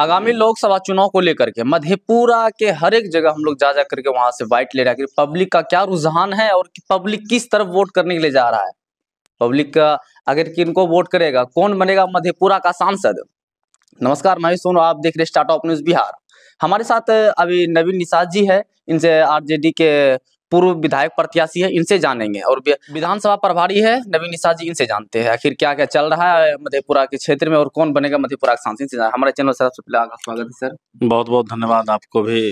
आगामी हम्म। लोकसभा चुनाव को लेकर के मधेपुरा के हर एक जगह हम लोग जा जा करके वहां से वाइट ले रहा है कि पब्लिक का क्या रुझान है और पब्लिक किस तरफ वोट करने के लिए जा रहा है पब्लिक का अगर किनको वोट करेगा कौन बनेगा मधेपुरा का सांसद नमस्कार मैं सोनू आप देख रहे स्टार्टअप न्यूज बिहार हमारे साथ अभी नवीन निषाद जी है इनसे आर के पूर्व विधायक प्रत्याशी है इनसे जानेंगे और विधानसभा प्रभारी है नवीन निशा जी इनसे जानते हैं आखिर क्या क्या चल रहा है मधेपुरा के क्षेत्र में और कौन बनेगा मधेपुरा के सांसद से हमारे चैनल से सबसे पहले आपका स्वागत है सर बहुत बहुत धन्यवाद आपको भी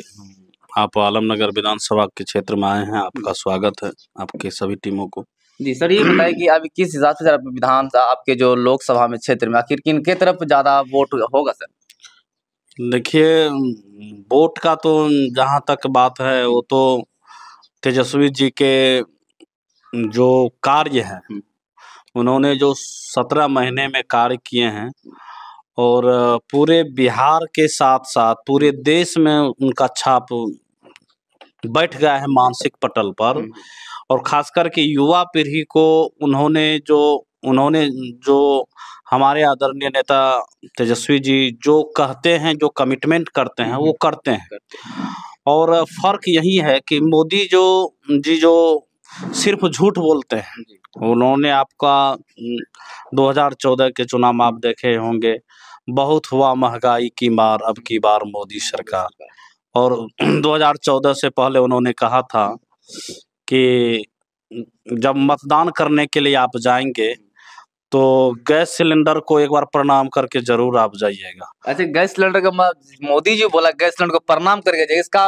आप आलमनगर विधानसभा के क्षेत्र में आए हैं आपका स्वागत है आपके सभी टीमों को जी सर ये बताइए कि अभी किस हिसाब से सर विधान आपके जो लोकसभा में क्षेत्र में आखिर किन के तरफ ज़्यादा वोट होगा सर देखिए वोट का तो जहाँ तक बात है वो तो तेजस्वी जी के जो कार्य हैं उन्होंने जो सत्रह महीने में कार्य किए हैं और पूरे बिहार के साथ साथ पूरे देश में उनका छाप बैठ गया है मानसिक पटल पर और खास करके युवा पीढ़ी को उन्होंने जो उन्होंने जो हमारे आदरणीय नेता तेजस्वी जी जो कहते हैं जो कमिटमेंट करते हैं वो करते हैं और फर्क यही है कि मोदी जो जी जो सिर्फ झूठ बोलते हैं उन्होंने आपका 2014 के चुनाव आप देखे होंगे बहुत हुआ महंगाई की मार अब की बार मोदी सरकार और 2014 से पहले उन्होंने कहा था कि जब मतदान करने के लिए आप जाएंगे तो गैस सिलेंडर को एक बार प्रणाम करके जरूर आप जाइएगा अच्छा गैस सिलेंडर का मोदी जी बोला गैस सिलेंडर को प्रणाम करके जाइए इसका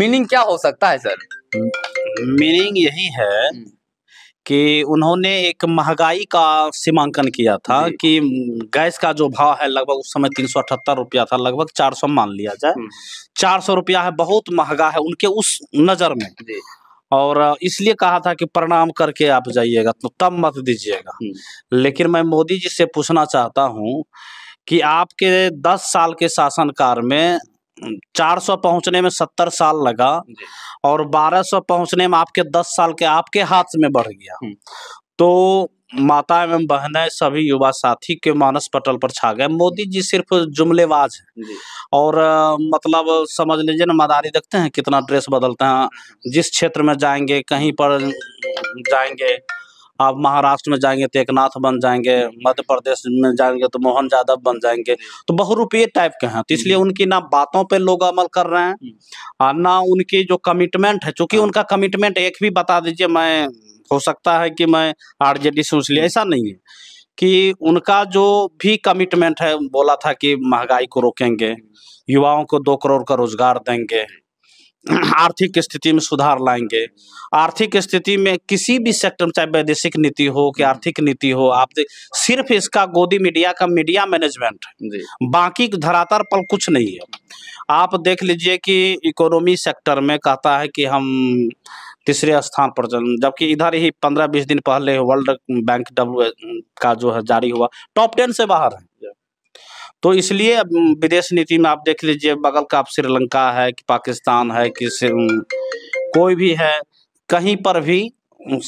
मीनिंग क्या हो सकता है सर मीनिंग यही है हम्म। कि उन्होंने एक महंगाई का सीमांकन किया था कि गैस का जो भाव है लगभग उस समय तीन सौ अठहत्तर रुपया था लगभग चार सौ मान लिया जाए हम्म। चार सौ रुपया है बहुत महंगा है उनके उस नज़र में और इसलिए कहा था कि प्रणाम करके आप जाइएगा तो तब मत दीजिएगा हम्म। लेकिन मैं मोदी जी से पूछना चाहता हूँ कि आपके दस साल के शासनकाल में 400 पहुंचने में 70 साल लगा और 1200 पहुंचने में आपके 10 साल के आपके हाथ में बढ़ गया हम्म। तो माता एवं बहनें सभी युवा साथी के मानस पटल पर छा गए मोदी जी सिर्फ जुमलेबाज है और आ, मतलब समझ लीजिए ना मदारी देखते हैं कितना ड्रेस बदलते हैं जिस क्षेत्र में जाएंगे कहीं पर जाएंगे आप महाराष्ट्र में जाएंगे तो एक नाथ बन जाएंगे मध्य प्रदेश में जाएंगे तो मोहन यादव बन जाएंगे तो बहुरूपीय टाइप के हैं तो इसलिए उनकी ना बातों पे लोग अमल कर रहे हैं और ना उनकी जो कमिटमेंट है चूंकि हाँ। उनका कमिटमेंट एक भी बता दीजिए मैं हो सकता है कि मैं आरजेडी से उस ऐसा नहीं है कि उनका जो भी कमिटमेंट है बोला था कि महंगाई को रोकेंगे युवाओं को दो करोड़ का रोजगार देंगे आर्थिक स्थिति में सुधार लाएंगे आर्थिक स्थिति में किसी भी सेक्टर में चाहे वैदेशिक नीति हो कि आर्थिक नीति हो आप सिर्फ इसका गोदी मीडिया का मीडिया मैनेजमेंट बाकी धरातल पर कुछ नहीं है आप देख लीजिए कि इकोनॉमी सेक्टर में कहता है कि हम तीसरे स्थान पर जबकि इधर ही पंद्रह बीस दिन पहले वर्ल्ड बैंक डब्ल्यू का जो है जारी हुआ टॉप टेन से बाहर है तो इसलिए विदेश नीति में आप देख लीजिए बगल का आप श्रीलंका है कि पाकिस्तान है कि कोई भी है कहीं पर भी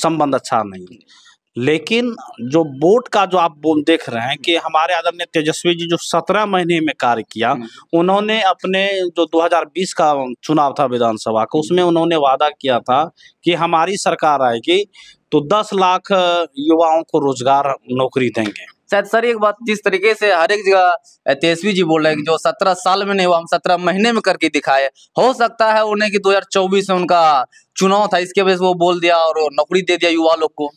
संबंध अच्छा नहीं लेकिन जो बोट का जो आप बोल देख रहे हैं कि हमारे आदरणीय तेजस्वी जी जो सत्रह महीने में कार्य किया हम्म। उन्होंने अपने जो 2020 का चुनाव था विधानसभा का उसमें हम्म। उन्होंने वादा किया था कि हमारी सरकार आएगी तो 10 लाख युवाओं को रोजगार नौकरी देंगे शायद सर एक बात जिस तरीके से हर एक जगह तेजस्वी जी बोल रहे हैं कि जो सत्रह साल में नहीं वो हम सत्रह महीने में करके दिखाए हो सकता है उन्हें कि 2024 में उनका चुनाव था इसके वजह से वो बोल दिया और नौकरी दे दिया युवा लोग को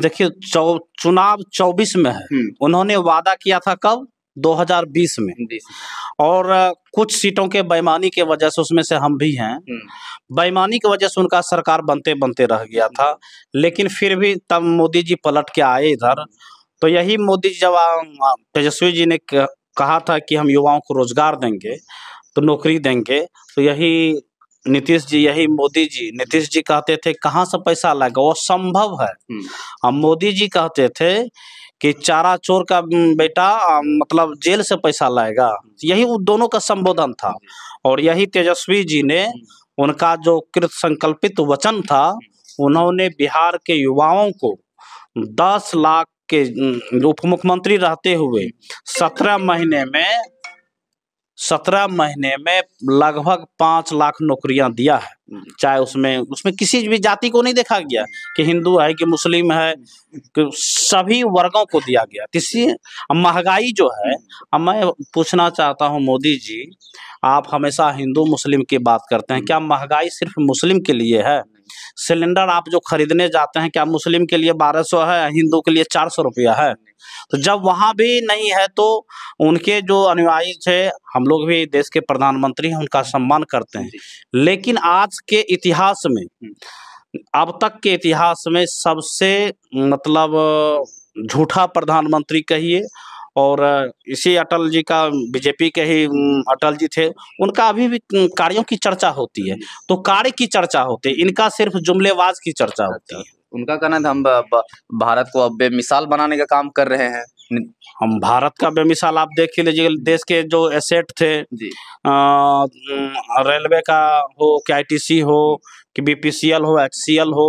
देखिए चौ, चुनाव 24 में है हम्म। उन्होंने वादा किया था कब 2020 में और कुछ सीटों के बेमानी के वजह से उसमें से हम भी हैं हम्म। बेमानी की वजह से उनका सरकार बनते बनते रह गया था लेकिन फिर भी तब मोदी जी पलट के आए इधर तो यही मोदी जी जब तेजस्वी जी ने कहा था कि हम युवाओं को रोजगार देंगे तो नौकरी देंगे तो यही नीतीश जी यही मोदी जी नीतीश जी कहते थे कहाँ से पैसा लाएगा वो संभव है और हम्म। मोदी जी कहते थे कि चारा चोर का बेटा मतलब जेल से पैसा लाएगा यही उन दोनों का संबोधन था और यही तेजस्वी जी ने हम्म। उनका जो कृत संकल्पित वचन था हम्म। उन्होंने बिहार के युवाओं को दस लाख के उप मुख्यमंत्री रहते हुए सत्रह महीने में सत्रह महीने में लगभग पाँच लाख नौकरियां दिया है चाहे उसमें उसमें किसी भी जाति को नहीं देखा गया कि हिंदू है कि मुस्लिम है कि सभी वर्गों को दिया गया किसी तो महंगाई जो है अब मैं पूछना चाहता हूं मोदी जी आप हमेशा हिंदू मुस्लिम की बात करते हैं क्या महंगाई सिर्फ मुस्लिम के लिए है सिलेंडर आप जो खरीदने जाते हैं क्या मुस्लिम के लिए बारह सौ है हिंदू के लिए चार सौ रुपया है तो जब वहाँ भी नहीं है तो उनके जो अनुयायी थे हम लोग भी देश के प्रधानमंत्री हैं उनका सम्मान करते हैं लेकिन आज के इतिहास में अब तक के इतिहास में सबसे मतलब झूठा प्रधानमंत्री कहिए और इसी अटल जी का बीजेपी के ही अटल जी थे उनका अभी भी कार्यों की चर्चा होती है तो कार्य की चर्चा होती है इनका सिर्फ जुमलेबाज की चर्चा होती है अच्छा, उनका कहना था हम भारत को अब बेमिसाल बनाने का काम कर रहे हैं हम भारत का बेमिसाल आप देख लीजिए देश के जो एसेट थे रेलवे का हो के आईटीसी हो कि बीपीसीएल हो एक्सीएल हो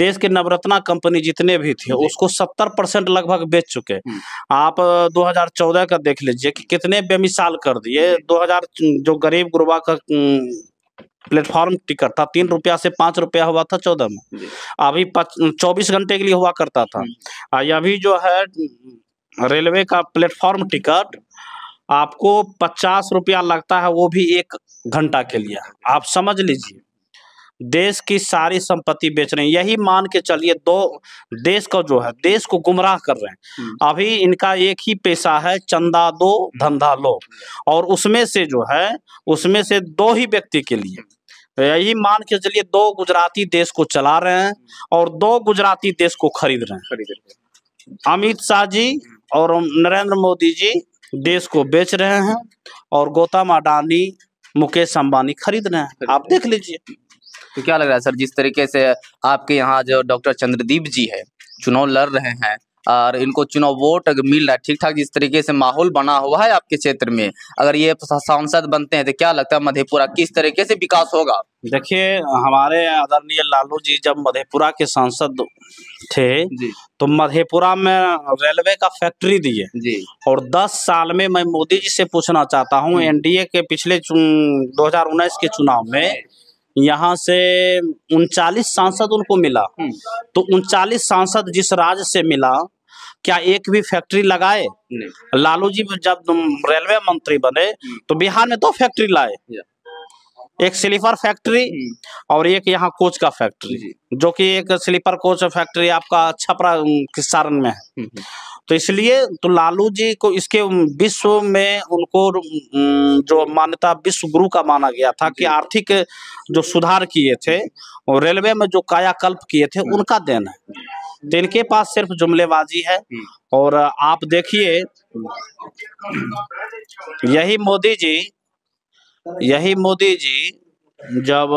देश के नवरत्ना कंपनी जितने भी थे उसको सत्तर परसेंट लगभग बेच चुके हम्म। आप 2014 का देख लीजिए कि कितने बेमिसाल कर दिए 2000 जो गरीब गुरबा का प्लेटफॉर्म टिकट था तीन रुपया से पाँच रुपया हुआ था चौदह में अभी चौबीस घंटे के लिए हुआ करता था अभी हम्म। जो है रेलवे का प्लेटफॉर्म टिकट आपको पचास रुपया लगता है वो भी एक घंटा के लिए आप समझ लीजिए देश की सारी संपत्ति बेच रहे हैं यही मान के चलिए दो देश को जो है देश को गुमराह कर रहे हैं हम्म। अभी इनका एक ही पेशा है चंदा दो धंधा लो और उसमें से जो है उसमें से दो ही व्यक्ति के लिए तो यही मान के चलिए दो गुजराती देश को चला रहे हैं और दो गुजराती देश को खरीद रहे हैं अमित शाह जी और नरेंद्र मोदी जी देश को बेच रहे हैं और गौतम अडानी मुकेश अंबानी खरीद रहे हैं आप देख लीजिए तो क्या लग रहा है सर जिस तरीके से आपके यहाँ जो डॉक्टर चंद्रदीप जी है चुनाव लड़ रहे हैं और इनको चुनाव वोट मिल रहा है ठीक ठाक जिस तरीके से माहौल बना हुआ है आपके क्षेत्र में अगर ये सांसद बनते हैं तो क्या लगता है मधेपुरा किस तरीके से विकास होगा देखिए हमारे आदरणीय लालू जी जब मधेपुरा के सांसद थे तो मधेपुरा में रेलवे का फैक्ट्री दिए जी और 10 साल में मैं मोदी जी से पूछना चाहता हूँ एनडीए के पिछले 2019 के चुनाव में यहाँ से उनचालीस सांसद उनको मिला हम्म। तो उनचालीस सांसद जिस राज्य से मिला क्या एक भी फैक्ट्री लगाए लालू जी जब रेलवे मंत्री बने हम्म। तो बिहार में दो फैक्ट्री लाए एक स्लीपर फैक्ट्री हम्म। और एक यहाँ कोच का फैक्ट्री जो कि एक स्लीपर कोच फैक्ट्री आपका छपरा सारण में है तो इसलिए तो लालू जी को इसके विश्व में उनको जो मान्यता विश्व गुरु का माना गया था कि आर्थिक जो सुधार किए थे और रेलवे में जो कायाकल्प किए थे हम्म। उनका देन है तो इनके पास सिर्फ जुमलेबाजी है हम्म। और आप देखिए यही मोदी जी यही मोदी जी जब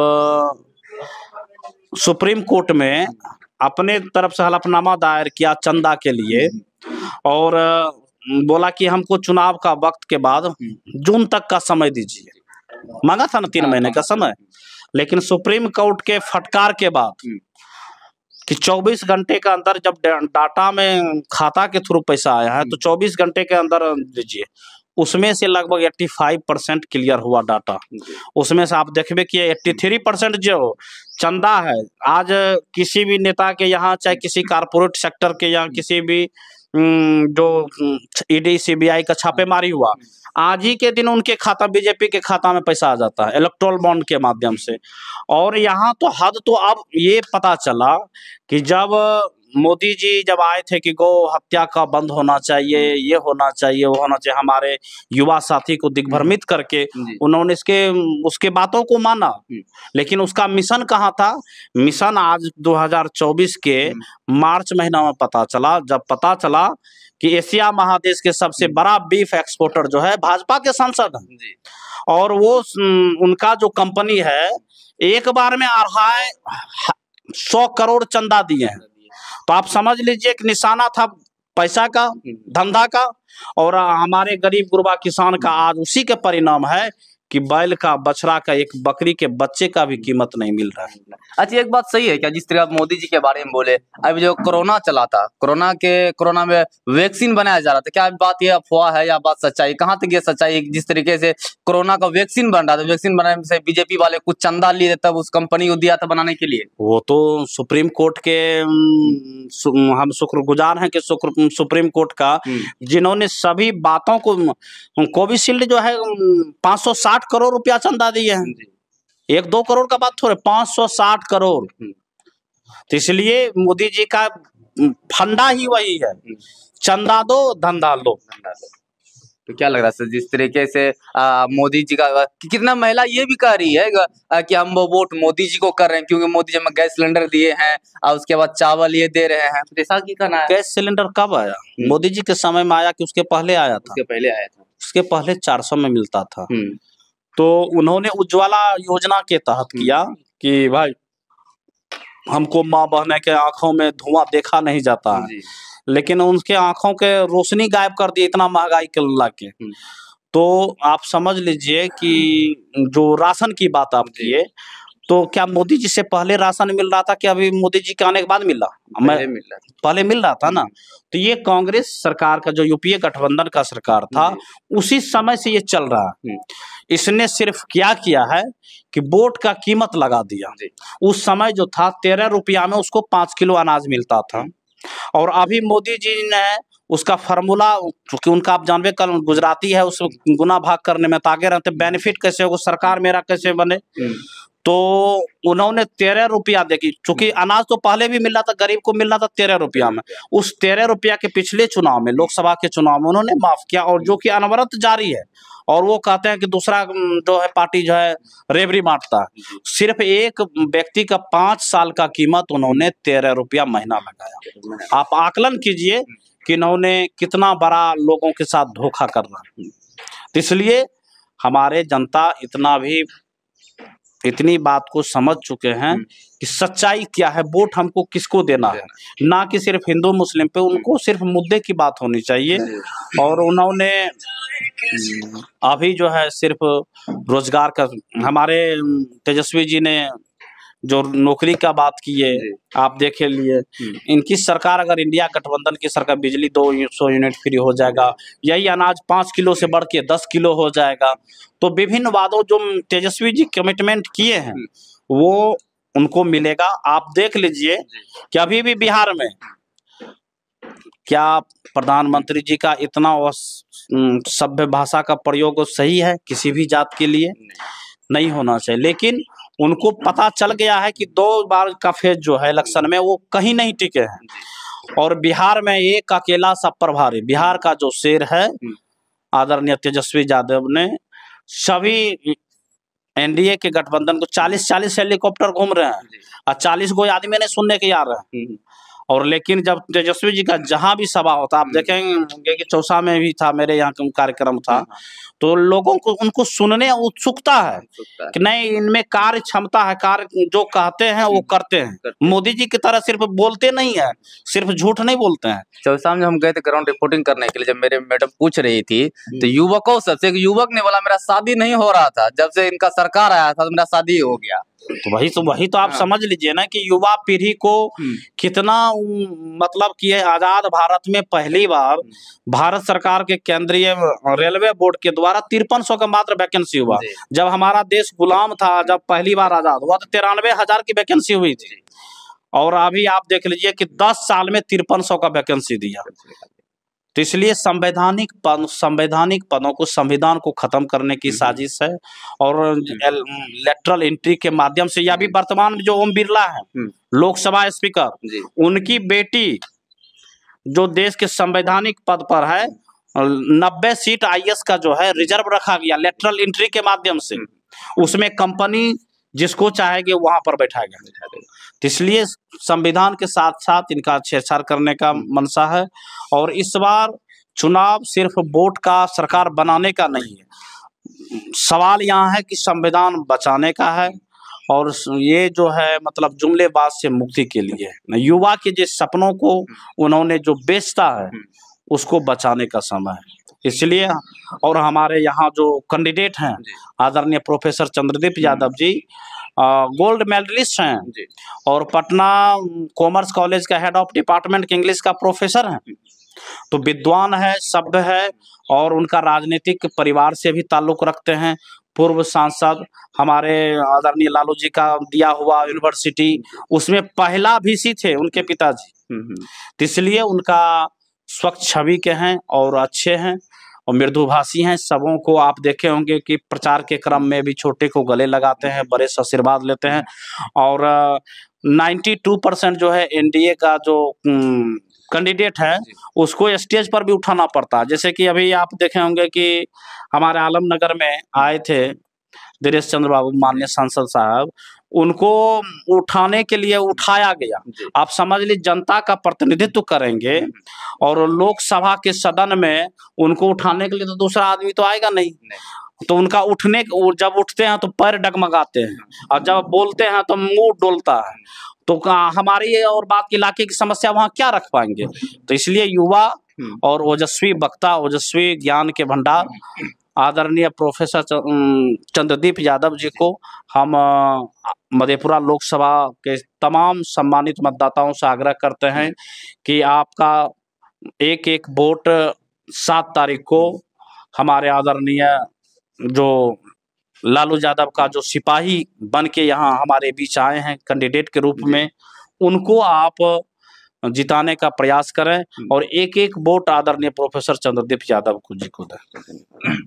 सुप्रीम कोर्ट में अपने तरफ से हलफनामा दायर किया चंदा के लिए हम्म। और बोला कि हमको चुनाव का वक्त के बाद जून तक का समय दीजिए मांगा था ना तीन महीने का समय लेकिन सुप्रीम कोर्ट के फटकार के बाद कि 24 घंटे के अंदर जब डाटा में खाता के थ्रू पैसा आया है तो 24 घंटे के अंदर दीजिए उसमें से लगभग 85 परसेंट क्लियर हुआ डाटा उसमें से आप देखबे कि 83 परसेंट जो चंदा है आज किसी भी नेता के यहाँ चाहे किसी कारपोरेट सेक्टर के यहाँ किसी भी हम्म, जो ईडी हम्म, सीबीआई e का छापेमारी हुआ आज ही के दिन उनके खाता बीजेपी के खाता में पैसा आ जाता है इलेक्ट्रोल बॉन्ड के माध्यम से और यहाँ तो हद तो अब ये पता चला कि जब मोदी जी जब आए थे कि गो हत्या का बंद होना चाहिए ये होना चाहिए वो होना चाहिए हमारे युवा साथी को दिग्भ्रमित करके उन्होंने इसके उसके बातों को माना लेकिन उसका मिशन कहाँ था मिशन आज 2024 के मार्च महीना में पता चला जब पता चला कि एशिया महादेश के सबसे बड़ा बीफ एक्सपोर्टर जो है भाजपा के सांसद और वो उनका जो कंपनी है एक बार में अढ़ाई सौ करोड़ चंदा दिए हैं तो आप समझ लीजिए कि निशाना था पैसा का हम्म। धंधा का और हमारे गरीब गुरबा किसान का आज उसी के परिणाम है कि बैल का बछड़ा का एक बकरी के बच्चे का भी कीमत नहीं मिल रहा है अच्छा एक बात सही है क्या जिस तरह मोदी जी के बारे में बोले अभी जो कोरोना चला था कोरोना के कोरोना में वैक्सीन बनाया जा रहा था क्या बात यह अफवाह है या बात सच्चाई कहाँ तक ये सच्चाई जिस तरीके से कोरोना का वैक्सीन बन रहा था वैक्सीन बनाने से बीजेपी वाले कुछ चंदा लिए तब उस कंपनी को दिया था बनाने के लिए वो तो सुप्रीम कोर्ट के हम शुक्रगुजार हैं कि सुप्रीम कोर्ट का हम्म। जिन्होंने सभी बातों को कोविशील्ड जो है 560 साठ करोड़ रुपया चंदा दिए हैं एक दो करोड़ का बात थोड़े पांच सौ साठ करोड़ हम्म। तो इसलिए मोदी जी का फंडा ही वही है हम्म। चंदा दो धंधा लो तो क्या लग रहा है सर जिस तरीके से आ, मोदी जी का कि कितना महिला ये भी कह रही है आ, कि हम वो वोट मोदी जी को कर रहे हैं क्योंकि मोदी जी हमें गैस सिलेंडर दिए हैं और उसके बाद चावल ये दे रहे हैं जैसा तो की कहना है गैस सिलेंडर कब आया हम्म। मोदी जी के समय में आया कि उसके पहले आया था उसके पहले आया था उसके पहले चार सौ में मिलता था तो उन्होंने उज्ज्वला योजना के तहत हम्म। किया कि भाई हमको माँ बहने के आंखों में धुआं देखा नहीं जाता है लेकिन उनके आंखों के रोशनी गायब कर दी इतना महंगाई के ला के हम्म। तो आप समझ लीजिए कि जो राशन की बात आप किए तो क्या मोदी जी से पहले राशन मिल रहा था कि अभी मोदी जी के आने के बाद मिल रहा मिल पहले मिल रहा था ना तो ये कांग्रेस सरकार का जो यूपीए गठबंधन का सरकार था उसी समय से ये चल रहा इसने सिर्फ क्या किया है कि वोट का कीमत लगा दिया उस समय जो था तेरह रुपया में उसको पांच किलो अनाज मिलता था और अभी मोदी जी ने उसका फार्मूला क्योंकि उनका आप जानवे कल गुजराती है उस गुना भाग करने में तो आगे रहते बेनिफिट कैसे होगा सरकार मेरा कैसे बने तो उन्होंने तेरह रुपया देखी चूंकि हम्म। अनाज तो पहले भी मिल रहा था गरीब को मिल रहा था तेरह रुपया में उस तेरह रुपया के पिछले चुनाव में लोकसभा के चुनाव में उन्होंने माफ किया और जो हम्म। कि अनवरत जारी है और वो कहते हैं कि दूसरा जो है पार्टी जो है रेबरी मारता सिर्फ एक व्यक्ति का पांच साल का कीमत उन्होंने तेरह रुपया महीना लगाया आप आकलन कीजिए हम्म। कि उन्होंने कितना बड़ा लोगों के साथ धोखा कर रहा इसलिए हमारे जनता इतना भी इतनी बात को समझ चुके हैं हम्म। कि सच्चाई क्या है वोट हमको किसको देना है ना कि सिर्फ हिंदू मुस्लिम पे उनको सिर्फ मुद्दे की बात होनी चाहिए और उन्होंने हम्म। अभी जो है सिर्फ रोजगार का हमारे तेजस्वी जी ने जो नौकरी का बात किए आप देखे लिए हम्म। इनकी सरकार अगर इंडिया गठबंधन की सरकार बिजली दो सौ यूनिट फ्री हो जाएगा यही अनाज पाँच किलो से बढ़ के दस किलो हो जाएगा तो विभिन्न वादों जो तेजस्वी जी कमिटमेंट किए हैं हम्म। वो उनको मिलेगा आप देख लीजिए कि अभी भी बिहार में क्या प्रधानमंत्री जी का इतना सभ्य भाषा का प्रयोग सही है किसी भी जात के लिए नहीं होना चाहिए लेकिन उनको पता चल गया है कि दो बार का फेज जो है इलेक्शन में वो कहीं नहीं टिके हैं और बिहार में एक अकेला सब प्रभारी बिहार का जो शेर है हम्म। आदरणीय तेजस्वी यादव ने सभी एनडीए के गठबंधन को 40 40 हेलीकॉप्टर घूम रहे हैं और 40 कोई आदमी नहीं सुनने के आ रहे हैं हम्म। और लेकिन जब तेजस्वी जी का जहाँ भी सभा होता आप हम्म। देखेंगे कि चौसा में भी था मेरे यहाँ कार्यक्रम था हाँ, हाँ। तो लोगों को उनको सुनने उत्सुकता है कि नहीं इनमें कार्य क्षमता है कार्य जो कहते हैं वो करते हैं मोदी जी की तरह सिर्फ बोलते नहीं है सिर्फ झूठ नहीं बोलते हैं चौसा में हम गए थे ग्राउंड रिपोर्टिंग करने के लिए जब मेरे मैडम पूछ रही थी तो युवकों सबसे युवक ने बोला मेरा शादी नहीं हो रहा था जब से इनका सरकार आया था तो मेरा शादी हो गया तो वही तो वही तो आप हाँ। समझ लीजिए ना कि युवा पीढ़ी को हम्म। कितना मतलब कि आजाद भारत में पहली बार हम्म। भारत सरकार के केंद्रीय रेलवे बोर्ड के द्वारा तिरपन सौ का मात्र वैकेंसी हुआ जब हमारा देश गुलाम था जब पहली बार आजाद हुआ तो तिरानवे हजार की वैकेंसी हुई थी और अभी आप देख लीजिए कि दस साल में तिरपन सौ का वैकेंसी दिया अच्छा। तो इसलिए संवैधानिक पद संवैधानिक पदों को संविधान को खत्म करने की हम्म। साजिश है और हम्म। लेटरल एंट्री के माध्यम से या भी हम्म। वर्तमान में जो ओम बिरला है लोकसभा स्पीकर उनकी बेटी जो देश के संवैधानिक पद पर है नब्बे सीट आईएएस का जो है रिजर्व रखा गया लेटरल एंट्री के माध्यम से उसमें कंपनी जिसको चाहेंगे वहां पर बैठाएगा इसलिए संविधान के साथ साथ इनका छेड़छाड़ करने का मनसा है और इस बार चुनाव सिर्फ वोट का सरकार बनाने का नहीं है सवाल यहाँ है कि संविधान बचाने का है और ये जो है मतलब जुमलेबाज से मुक्ति के लिए युवा के जिस सपनों को उन्होंने जो बेचता है उसको बचाने का समय है इसलिए और हमारे यहाँ जो कैंडिडेट हैं आदरणीय प्रोफेसर चंद्रदीप हम्म। यादव जी गोल्ड मेडलिस्ट हैं और पटना कॉमर्स कॉलेज का हेड ऑफ डिपार्टमेंट के इंग्लिश का प्रोफेसर हैं तो विद्वान है सभ्य है और उनका राजनीतिक परिवार से भी ताल्लुक रखते हैं पूर्व सांसद हमारे आदरणीय लालू जी का दिया हुआ यूनिवर्सिटी उसमें पहला भी सी थे उनके पिताजी हम्म, हम्म। इसलिए उनका स्वच्छ छवि के हैं और अच्छे हैं और मृदुभाषी हैं सबों को आप देखे होंगे कि प्रचार के क्रम में भी छोटे को गले लगाते हैं बड़े से आशीर्वाद लेते हैं और नाइन्टी टू परसेंट जो है एनडीए का जो कैंडिडेट है उसको स्टेज पर भी उठाना पड़ता है जैसे कि अभी आप देखे होंगे कि हमारे आलमनगर में आए थे दिनेश चंद्र बाबू माननीय सांसद साहब उनको उठाने के लिए उठाया गया आप समझ लीजिए जनता का प्रतिनिधित्व करेंगे हम्म, हम्म। और लोकसभा के सदन में उनको उठाने के लिए तो दूसरा आदमी तो आएगा नहीं, नहीं। तो उनका उठने जब उठते हैं तो पैर डगमगाते हैं और जब बोलते हैं तो मुंह डोलता है तो हमारी और बात इलाके की समस्या वहाँ क्या रख पाएंगे तो इसलिए युवा हम्म। और ओजस्वी वक्ता ओजस्वी ज्ञान के भंडार आदरणीय प्रोफेसर चंद्रदीप यादव जी को हम मधेपुरा लोकसभा के तमाम सम्मानित मतदाताओं से आग्रह करते हैं कि आपका एक एक वोट सात तारीख को हमारे आदरणीय जो लालू यादव का जो सिपाही बन के यहाँ हमारे बीच आए हैं कैंडिडेट के रूप में उनको आप जिताने का प्रयास करें और एक एक वोट आदरणीय प्रोफेसर चंद्रदीप यादव को जी को दें